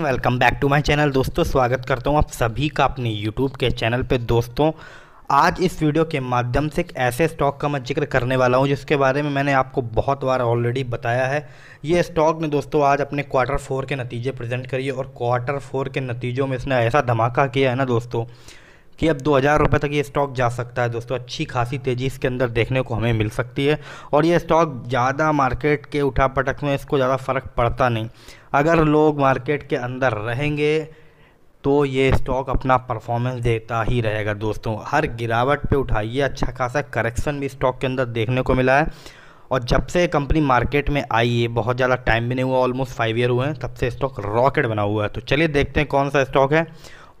welcome back to my channel दोस्तों स्वागत करता हूं आप सभी का अपने यूट्यूब के चैनल पे दोस्तों आज इस वीडियो के माध्यम से एक ऐसे स्टॉक का मैं जिक्र करने वाला हूं जिसके बारे में मैंने आपको बहुत बार ऑलरेडी बताया है ये स्टॉक ने दोस्तों आज अपने क्वार्टर फोर के नतीजे प्रजेंट करिए और क्वार्टर फोर के नतीजों में इसने ऐसा धमाका किया है ना दोस्तों कि अब दो हज़ार रुपये तक ये स्टॉक जा सकता है दोस्तों अच्छी खासी तेज़ी इसके अंदर देखने को हमें मिल सकती है और ये स्टॉक ज़्यादा मार्केट के उठा पटक में इसको ज़्यादा फ़र्क पड़ता नहीं अगर लोग मार्केट के अंदर रहेंगे तो ये स्टॉक अपना परफॉर्मेंस देता ही रहेगा दोस्तों हर गिरावट पे उठाइए अच्छा खासा करेक्शन भी स्टॉक के अंदर देखने को मिला है और जब से कंपनी मार्केट में आई है बहुत ज़्यादा टाइम भी नहीं हुआ ऑलमोस्ट फाइव ईयर हुए हैं तब से स्टॉक रॉकेट बना हुआ है तो चलिए देखते हैं कौन सा स्टॉक है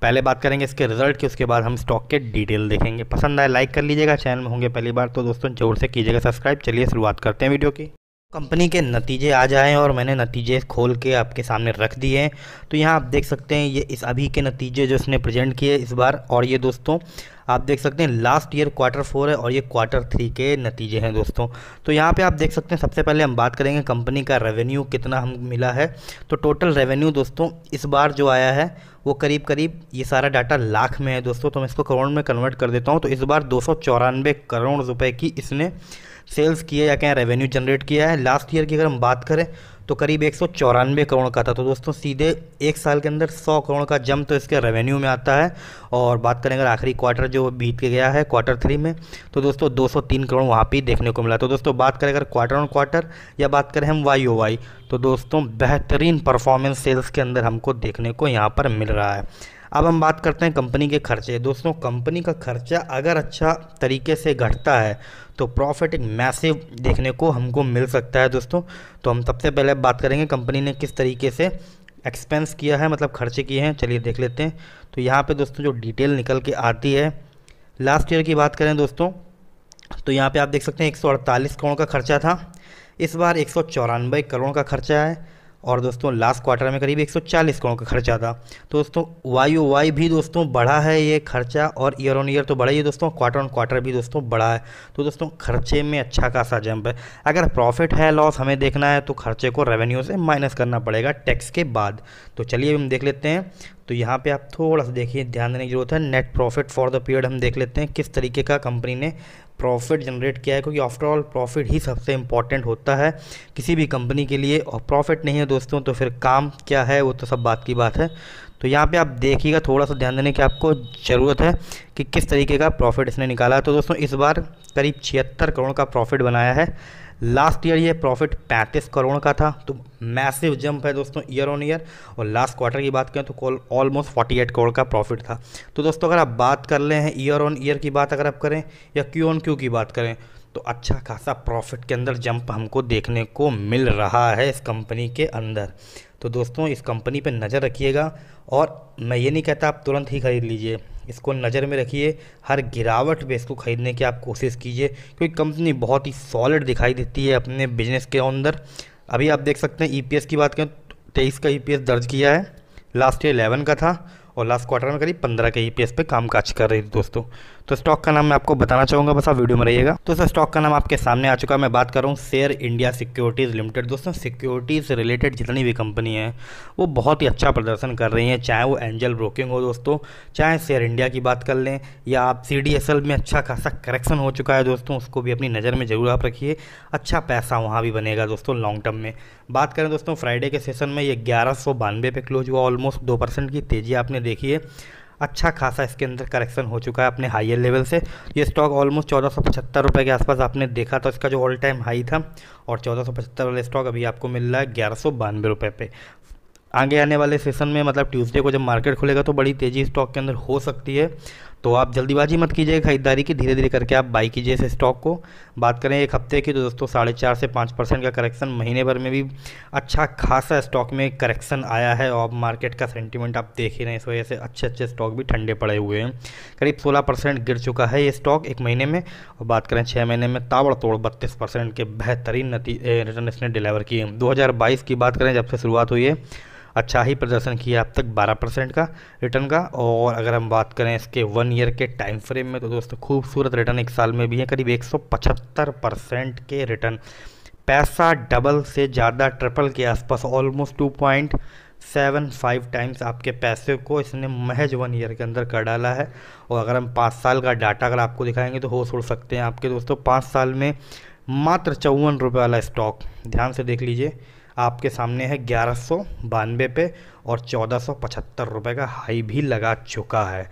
पहले बात करेंगे इसके रिजल्ट की उसके बाद हम स्टॉक के डिटेल देखेंगे पसंद आए लाइक कर लीजिएगा चैनल में होंगे पहली बार तो दोस्तों जोर से कीजिएगा सब्सक्राइब चलिए शुरुआत करते हैं वीडियो की कंपनी के नतीजे आ जाएँ और मैंने नतीजे खोल के आपके सामने रख दिए हैं तो यहाँ आप देख सकते हैं ये इस अभी के नतीजे जो इसने प्रेजेंट किए इस बार और ये दोस्तों आप देख सकते हैं लास्ट ईयर क्वार्टर फोर है और ये क्वार्टर थ्री के नतीजे हैं दोस्तों तो यहाँ पे आप देख सकते हैं सबसे पहले हम बात करेंगे कंपनी का रेवेन्यू कितना हम मिला है तो टोटल रेवेन्यू दोस्तों इस बार जो आया है वो करीब करीब ये सारा डाटा लाख में है दोस्तों तो मैं इसको करोड़ में कन्वर्ट कर देता हूँ तो इस बार दो करोड़ रुपये की इसने सेल्स किए या कहें रेवेन्यू जनरेट किया है लास्ट ईयर की अगर हम बात करें तो करीब एक करोड़ का था तो दोस्तों सीधे एक साल के अंदर 100 करोड़ का जम तो इसके रेवेन्यू में आता है और बात करें अगर आखिरी क्वार्टर जो बीत के गया है क्वार्टर थ्री में तो दोस्तों 203 करोड़ वहाँ पे देखने को मिला तो दोस्तों बात करें अगर क्वार्टर ऑन क्वार्टर या बात करें हम वाई ओ वाई तो दोस्तों बेहतरीन परफॉर्मेंस सेल्स के अंदर हमको देखने को यहाँ पर मिल रहा है अब हम बात करते हैं कंपनी के खर्चे दोस्तों कंपनी का खर्चा अगर अच्छा तरीके से घटता है तो प्रॉफिट एक मैसिव देखने को हमको मिल सकता है दोस्तों तो हम सबसे पहले बात करेंगे कंपनी ने किस तरीके से एक्सपेंस किया है मतलब खर्चे किए हैं चलिए देख लेते हैं तो यहाँ पर दोस्तों जो डिटेल निकल के आती है लास्ट ईयर की बात करें दोस्तों तो यहाँ पर आप देख सकते हैं एक करोड़ का खर्चा था इस बार एक करोड़ का खर्चा है और दोस्तों लास्ट क्वार्टर में करीब 140 करोड़ का खर्चा था तो दोस्तों वाई ओ वाई भी दोस्तों बढ़ा है ये खर्चा और ईयर ऑन ईयर तो बढ़ा ही है दोस्तों क्वार्टर ऑन क्वार्टर भी दोस्तों बढ़ा है तो दोस्तों खर्चे में अच्छा खासा जंप है अगर प्रॉफिट है लॉस हमें देखना है तो खर्चे को रेवेन्यू से माइनस करना पड़ेगा टैक्स के बाद तो चलिए हम देख लेते हैं तो यहाँ पे आप थोड़ा सा देखिए ध्यान देने की जरूरत है net profit for the period हम देख लेते हैं किस तरीके का कंपनी ने प्रॉफिट जनरेट किया है क्योंकि आफ्टरऑल प्रॉफिट ही सबसे इम्पॉर्टेंट होता है किसी भी कंपनी के लिए और प्रॉफिट नहीं है दोस्तों तो फिर काम क्या है वो तो सब बात की बात है तो यहाँ पे आप देखिएगा थोड़ा सा ध्यान देने की आपको ज़रूरत है कि किस तरीके का प्रॉफिट इसने निकाला तो दोस्तों इस बार करीब छिहत्तर करोड़ का प्रॉफिट बनाया है लास्ट ईयर ये प्रॉफिट 35 करोड़ का था तो मैसिव जंप है दोस्तों ईयर ऑन ईयर और लास्ट क्वार्टर की बात करें तो कॉल ऑलमोस्ट 48 करोड़ का प्रॉफिट था तो दोस्तों अगर आप बात कर ले हैं ईयर ऑन ईयर की बात अगर आप करें या क्यू ऑन क्यू की बात करें तो अच्छा खासा प्रॉफिट के अंदर जंप हमको देखने को मिल रहा है इस कंपनी के अंदर तो दोस्तों इस कंपनी पर नज़र रखिएगा और मैं ये नहीं कहता आप तुरंत ही खरीद लीजिए इसको नज़र में रखिए हर गिरावट पे इसको ख़रीदने की आप कोशिश कीजिए क्योंकि कंपनी बहुत ही सॉलिड दिखाई देती है अपने बिजनेस के अंदर अभी आप देख सकते हैं ईपीएस e की बात करें तेईस का ईपीएस e दर्ज किया है लास्ट ईयर इलेवन का था और लास्ट क्वार्टर में करीब पंद्रह के ई e पी पे काम काज कर रही थी दोस्तों तो स्टॉक का नाम मैं आपको बताना चाहूँगा बस आप वीडियो में रहिएगा तो सर स्टॉक का नाम आपके सामने आ चुका है मैं बात कर रहा हूँ शेयर इंडिया सिक्योरिटीज़ लिमिटेड दोस्तों सिक्योरिटीज़ से रिलेटेड जितनी भी कंपनी है वो बहुत ही अच्छा प्रदर्शन कर रही हैं चाहे वो एंजल ब्रोकिंग हो दोस्तों चाहे शेयर इंडिया की बात कर लें या आप सी में अच्छा खासा करेक्शन हो चुका है दोस्तों उसको भी अपनी नज़र में ज़रूर आप रखिए अच्छा पैसा वहाँ भी बनेगा दोस्तों लॉन्ग टर्म में बात करें दोस्तों फ्राइडे के सेशन में ये ग्यारह सौ बानवे पे क्लोज हुआ ऑलमोस्ट दो परसेंट की तेज़ी आपने देखिए अच्छा खासा इसके अंदर करेक्शन हो चुका है अपने हाइयर लेवल से ये स्टॉक ऑलमोस्ट चौदह सौ पचहत्तर रुपये के आसपास आपने देखा तो इसका जो ऑल टाइम हाई था और चौदह सौ पचहत्तर वाला स्टॉक अभी आपको मिल रहा है ग्यारह सौ बानवे रुपये पे आगे आने वाले सेशन में मतलब ट्यूसडे को जब मार्केट खुलेगा तो बड़ी तेज़ी स्टॉक के अंदर हो सकती है तो आप जल्दीबाजी मत कीजिए खरीदारी की धीरे धीरे करके आप बाई कीजिए इस स्टॉक को बात करें एक हफ्ते की तो दोस्तों साढ़े चार से पाँच परसेंट का करेक्शन महीने भर में भी अच्छा खासा स्टॉक में करेक्शन आया है और मार्केट का सेंटीमेंट आप देख ही रहे हैं इस वजह से अच्छे अच्छे स्टॉक भी ठंडे पड़े हुए हैं करीब सोलह परसेंट गिर चुका है ये स्टॉक एक महीने में और बात करें छः महीने में ताबड़तोड़ बत्तीस परसेंट के बेहतरीन रिटर्न इसने डिलीवर किए दो की बात करें जब से शुरुआत हुई है अच्छा ही प्रदर्शन किया अब तक 12 परसेंट का रिटर्न का और अगर हम बात करें इसके वन ईयर के टाइम फ्रेम में तो दोस्तों खूबसूरत रिटर्न एक साल में भी है करीब एक परसेंट के रिटर्न पैसा डबल से ज़्यादा ट्रिपल के आसपास almost two point seven five times आपके पैसे को इसने महज वन ईयर के अंदर कर डाला है और अगर हम पाँच साल का डाटा अगर आपको दिखाएंगे तो हो सुड़ सकते हैं आपके दोस्तों पाँच साल में मात्र चौवन रुपये वाला स्टॉक ध्यान से देख लीजिए आपके सामने है ग्यारह सौ बानवे पे और चौदह सौ पचहत्तर रुपये का हाई भी लगा चुका है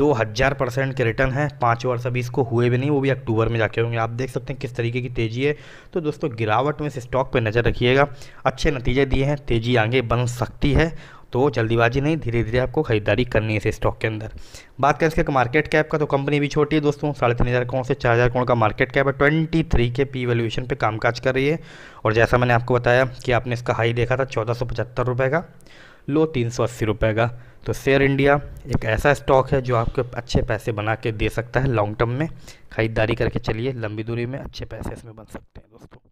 दो हज़ार परसेंट के रिटर्न है पाँच वर्ष अभी इसको हुए भी नहीं वो भी अक्टूबर में जाके होंगे आप देख सकते हैं किस तरीके की तेज़ी है तो दोस्तों गिरावट में इस स्टॉक पर नज़र रखिएगा अच्छे नतीजे दिए हैं तेज़ी आगे बन सकती है तो जल्दीबाजी नहीं धीरे धीरे आपको खरीदारी करनी है इस स्टॉक के अंदर बात करें इसके मार्केट कैप का तो कंपनी भी छोटी है दोस्तों साढ़े तीन हज़ार करोड़ से चार हज़ार करोड़ का मार्केट कैप है ट्वेंटी थ्री के पी वैल्यूएशन पे कामकाज कर रही है और जैसा मैंने आपको बताया कि आपने इसका हाई देखा था चौदह सौ पचहत्तर रुपये का लो तीन सौ अस्सी रुपये का तो शेयर इंडिया एक ऐसा स्टॉक है जो आपको अच्छे पैसे बना के दे सकता है लॉन्ग टर्म में ख़रीदारी करके चलिए लंबी दूरी में अच्छे पैसे इसमें बन सकते हैं दोस्तों